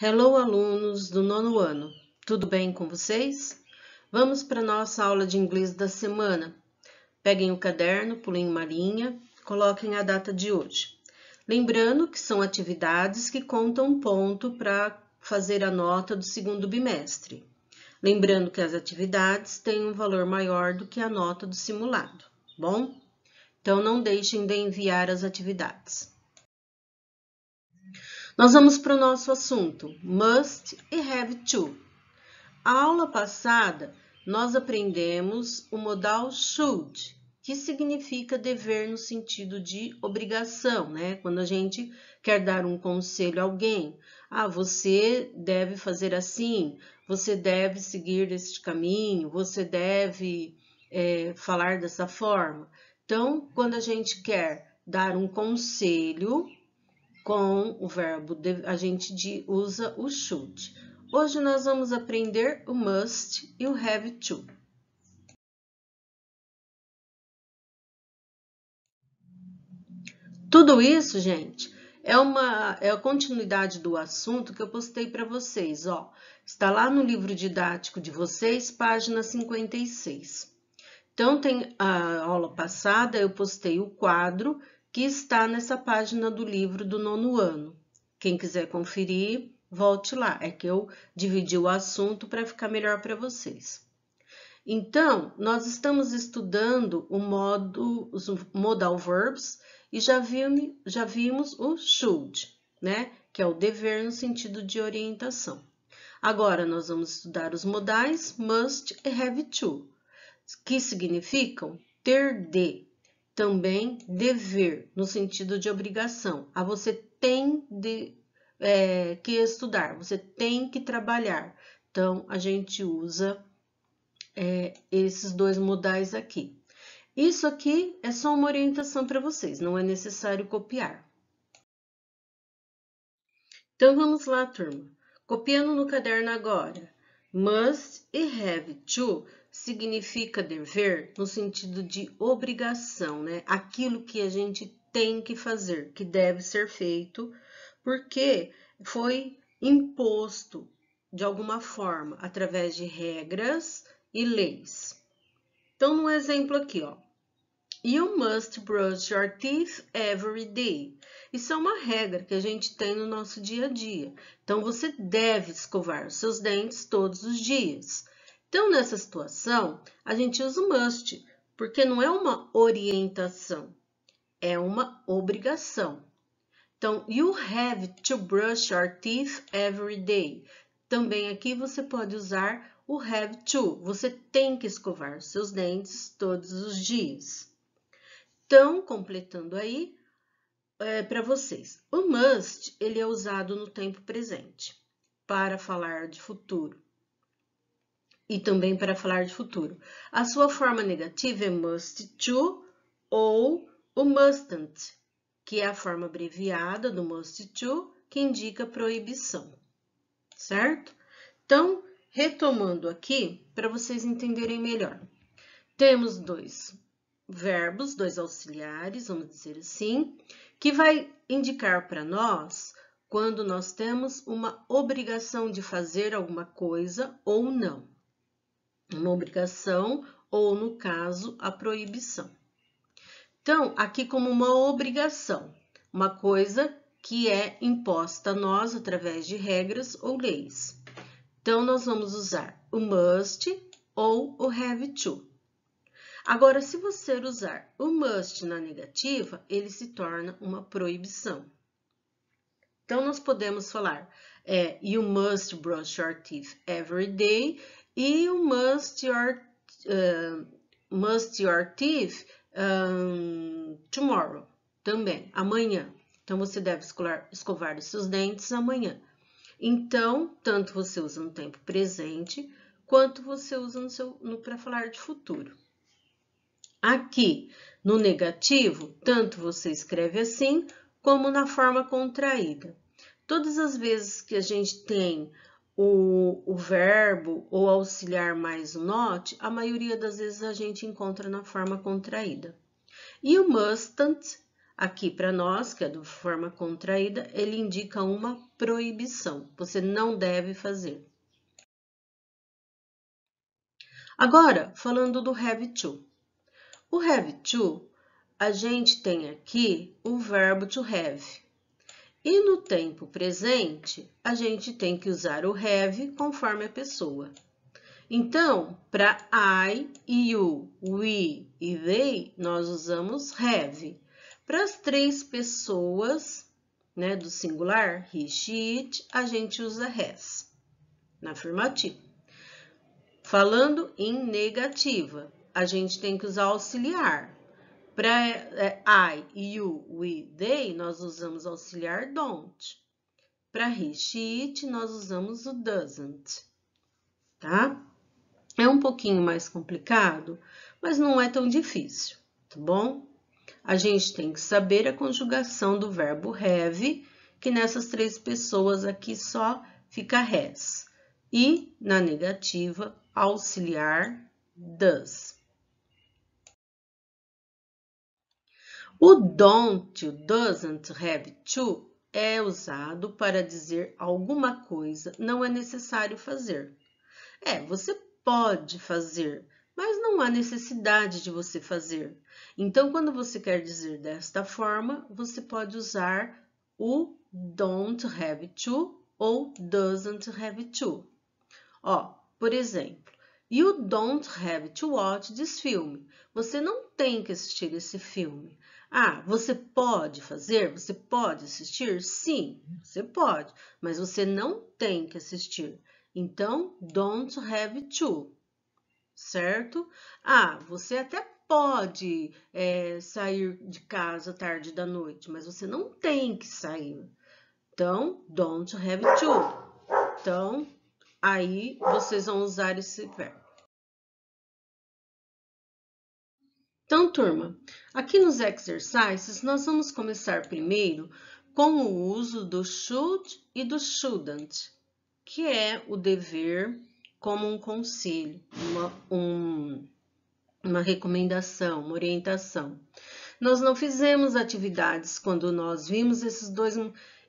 Hello, alunos do nono ano! Tudo bem com vocês? Vamos para a nossa aula de inglês da semana. Peguem o caderno, pulem uma linha, coloquem a data de hoje. Lembrando que são atividades que contam ponto para fazer a nota do segundo bimestre. Lembrando que as atividades têm um valor maior do que a nota do simulado, bom? Então, não deixem de enviar as atividades. Nós vamos para o nosso assunto, must e have to. A aula passada, nós aprendemos o modal should, que significa dever no sentido de obrigação, né? Quando a gente quer dar um conselho a alguém, ah, você deve fazer assim, você deve seguir este caminho, você deve é, falar dessa forma. Então, quando a gente quer dar um conselho, com o verbo a gente de, usa o should. Hoje nós vamos aprender o must e o have to. Tudo isso, gente, é uma é a continuidade do assunto que eu postei para vocês, ó. Está lá no livro didático de vocês, página 56. Então, tem a aula passada, eu postei o quadro que está nessa página do livro do nono ano. Quem quiser conferir, volte lá. É que eu dividi o assunto para ficar melhor para vocês. Então, nós estamos estudando o modo, os modal verbs e já, vi, já vimos o should, né? Que é o dever no sentido de orientação. Agora, nós vamos estudar os modais must e have to, que significam ter de, também dever, no sentido de obrigação. a ah, você tem de, é, que estudar, você tem que trabalhar. Então, a gente usa é, esses dois modais aqui. Isso aqui é só uma orientação para vocês, não é necessário copiar. Então, vamos lá, turma. Copiando no caderno agora. Must e have to significa dever no sentido de obrigação, né? Aquilo que a gente tem que fazer, que deve ser feito, porque foi imposto de alguma forma através de regras e leis. Então, no exemplo aqui, ó, You must brush your teeth every day. Isso é uma regra que a gente tem no nosso dia a dia. Então, você deve escovar os seus dentes todos os dias. Então, nessa situação, a gente usa o must, porque não é uma orientação, é uma obrigação. Então, you have to brush your teeth every day. Também aqui você pode usar o have to. Você tem que escovar seus dentes todos os dias estão completando aí é, para vocês. O must, ele é usado no tempo presente para falar de futuro e também para falar de futuro. A sua forma negativa é must to ou o mustn't, que é a forma abreviada do must to, que indica proibição, certo? Então, retomando aqui, para vocês entenderem melhor. Temos dois verbos, dois auxiliares, vamos dizer assim, que vai indicar para nós quando nós temos uma obrigação de fazer alguma coisa ou não. Uma obrigação ou, no caso, a proibição. Então, aqui como uma obrigação, uma coisa que é imposta a nós através de regras ou leis. Então, nós vamos usar o must ou o have to. Agora, se você usar o must na negativa, ele se torna uma proibição. Então, nós podemos falar é, you must brush your teeth every day e you must your, uh, must your teeth um, tomorrow também, amanhã. Então, você deve escolar, escovar os seus dentes amanhã. Então, tanto você usa no tempo presente, quanto você usa no, no para falar de futuro. Aqui, no negativo, tanto você escreve assim, como na forma contraída. Todas as vezes que a gente tem o, o verbo ou auxiliar mais o not, a maioria das vezes a gente encontra na forma contraída. E o mustn't, aqui para nós, que é do forma contraída, ele indica uma proibição. Você não deve fazer. Agora, falando do have to. O have to, a gente tem aqui o verbo to have. E no tempo presente, a gente tem que usar o have conforme a pessoa. Então, para I, you, we e they, nós usamos have. Para as três pessoas né, do singular, he, she, it, a gente usa has na afirmativa. Falando em negativa, a gente tem que usar auxiliar. Para é, I, you, we, they, nós usamos auxiliar don't. Para he, she, it, nós usamos o doesn't, tá? É um pouquinho mais complicado, mas não é tão difícil, tá bom? A gente tem que saber a conjugação do verbo have, que nessas três pessoas aqui só fica has. E, na negativa, auxiliar does. O don't o doesn't have to é usado para dizer alguma coisa não é necessário fazer. É, você pode fazer, mas não há necessidade de você fazer. Então, quando você quer dizer desta forma, você pode usar o don't have to ou doesn't have to. Ó, por exemplo, you don't have to watch this film. Você não tem que assistir esse filme. Ah, você pode fazer? Você pode assistir? Sim, você pode, mas você não tem que assistir. Então, don't have to, certo? Ah, você até pode é, sair de casa tarde da noite, mas você não tem que sair. Então, don't have to. Então, aí vocês vão usar esse verbo. Então, turma, aqui nos exercícios, nós vamos começar primeiro com o uso do should e do shouldn't, que é o dever como um conselho, uma, um, uma recomendação, uma orientação. Nós não fizemos atividades quando nós vimos esses dois,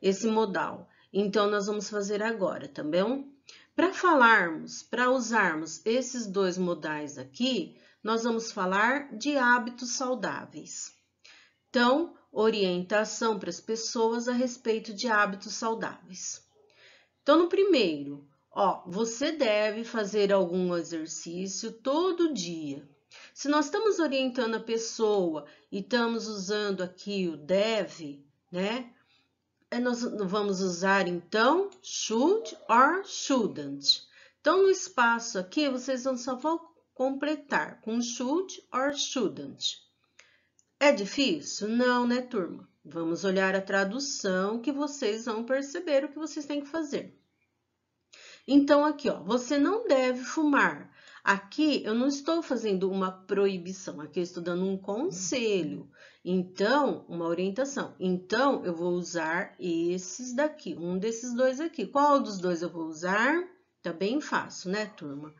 esse modal, então nós vamos fazer agora, tá bom? Para falarmos, para usarmos esses dois modais aqui, nós vamos falar de hábitos saudáveis. Então, orientação para as pessoas a respeito de hábitos saudáveis. Então, no primeiro, ó, você deve fazer algum exercício todo dia. Se nós estamos orientando a pessoa e estamos usando aqui o deve, né? É, nós vamos usar então should or shouldn't. Então, no espaço aqui, vocês vão só completar com should or shouldn't. É difícil? Não, né, turma? Vamos olhar a tradução que vocês vão perceber o que vocês têm que fazer. Então, aqui, ó, você não deve fumar. Aqui, eu não estou fazendo uma proibição, aqui eu estou dando um conselho. Então, uma orientação. Então, eu vou usar esses daqui, um desses dois aqui. Qual dos dois eu vou usar? Tá bem fácil, né, turma?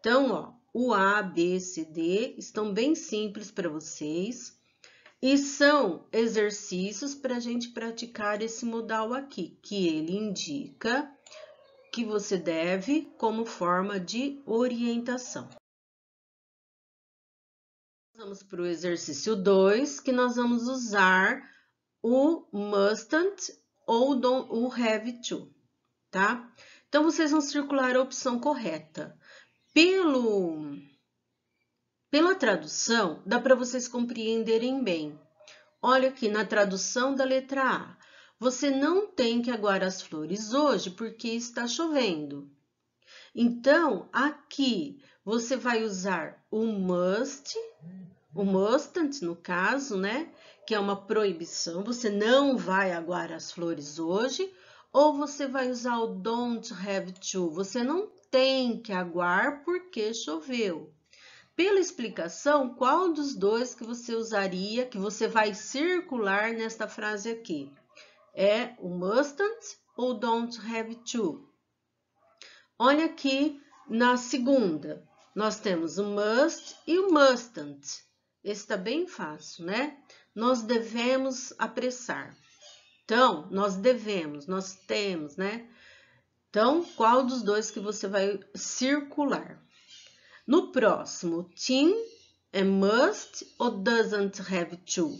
Então, ó, o A, B, C, D estão bem simples para vocês e são exercícios para a gente praticar esse modal aqui, que ele indica que você deve como forma de orientação. Vamos para o exercício 2, que nós vamos usar o mustn't ou o have to, tá? Então, vocês vão circular a opção correta. Pelo pela tradução, dá para vocês compreenderem bem. Olha aqui na tradução da letra A. Você não tem que aguar as flores hoje porque está chovendo. Então, aqui você vai usar o must, o mustant no caso, né? Que é uma proibição, você não vai aguar as flores hoje. Ou você vai usar o don't have to, você não tem que aguar porque choveu. Pela explicação, qual dos dois que você usaria, que você vai circular nesta frase aqui? É o mustn't ou don't have to? Olha aqui na segunda, nós temos o must e o mustn't. Esse está bem fácil, né? Nós devemos apressar. Então, nós devemos, nós temos, né? Então, qual dos dois que você vai circular? No próximo, Tim é must ou doesn't have to?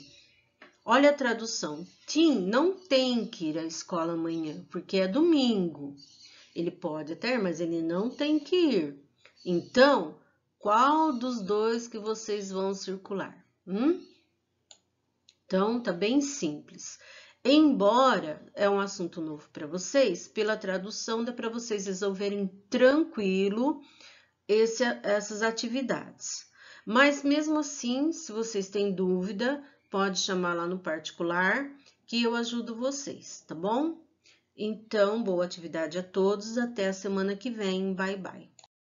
Olha a tradução. Tim não tem que ir à escola amanhã, porque é domingo. Ele pode até, mas ele não tem que ir. Então, qual dos dois que vocês vão circular? Hum? Então, tá bem simples. Embora é um assunto novo para vocês, pela tradução dá para vocês resolverem tranquilo esse, essas atividades. Mas mesmo assim, se vocês têm dúvida, pode chamar lá no particular que eu ajudo vocês, tá bom? Então, boa atividade a todos, até a semana que vem, bye bye.